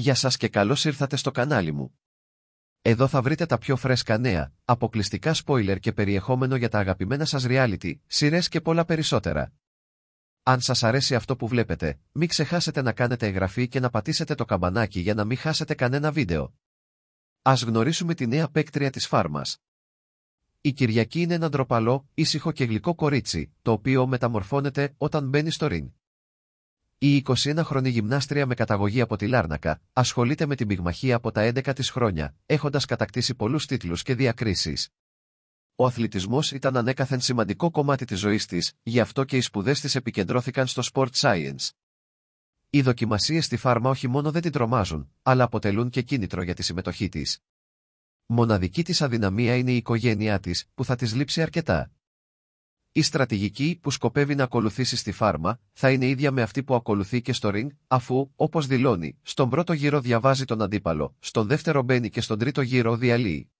Γεια σας και καλώς ήρθατε στο κανάλι μου. Εδώ θα βρείτε τα πιο φρέσκα νέα, αποκλειστικά spoiler και περιεχόμενο για τα αγαπημένα σας reality, σειρές και πολλά περισσότερα. Αν σας αρέσει αυτό που βλέπετε, μην ξεχάσετε να κάνετε εγγραφή και να πατήσετε το καμπανάκι για να μην χάσετε κανένα βίντεο. Ας γνωρίσουμε τη νέα παίκτρια της φάρμας. Η Κυριακή είναι ένα ντροπαλό, ήσυχο και γλυκό κορίτσι, το οποίο μεταμορφώνεται όταν μπαίνει στο ring. Η 21χρονη γυμνάστρια με καταγωγή από τη Λάρνακα ασχολείται με την πυγμαχία από τα 11 της χρόνια, έχοντας κατακτήσει πολλούς τίτλους και διακρίσεις. Ο αθλητισμός ήταν ανέκαθεν σημαντικό κομμάτι της ζωής της, γι' αυτό και οι σπουδές της επικεντρώθηκαν στο sport science. Οι δοκιμασίες στη φάρμα όχι μόνο δεν την τρομάζουν, αλλά αποτελούν και κίνητρο για τη συμμετοχή της. Μοναδική της αδυναμία είναι η οικογένειά της, που θα της λείψει αρκετά. Η στρατηγική που σκοπεύει να ακολουθήσει στη φάρμα θα είναι ίδια με αυτή που ακολουθεί και στο ring, αφού, όπως δηλώνει, στον πρώτο γύρο διαβάζει τον αντίπαλο, στον δεύτερο μπαίνει και στον τρίτο γύρο διαλύει.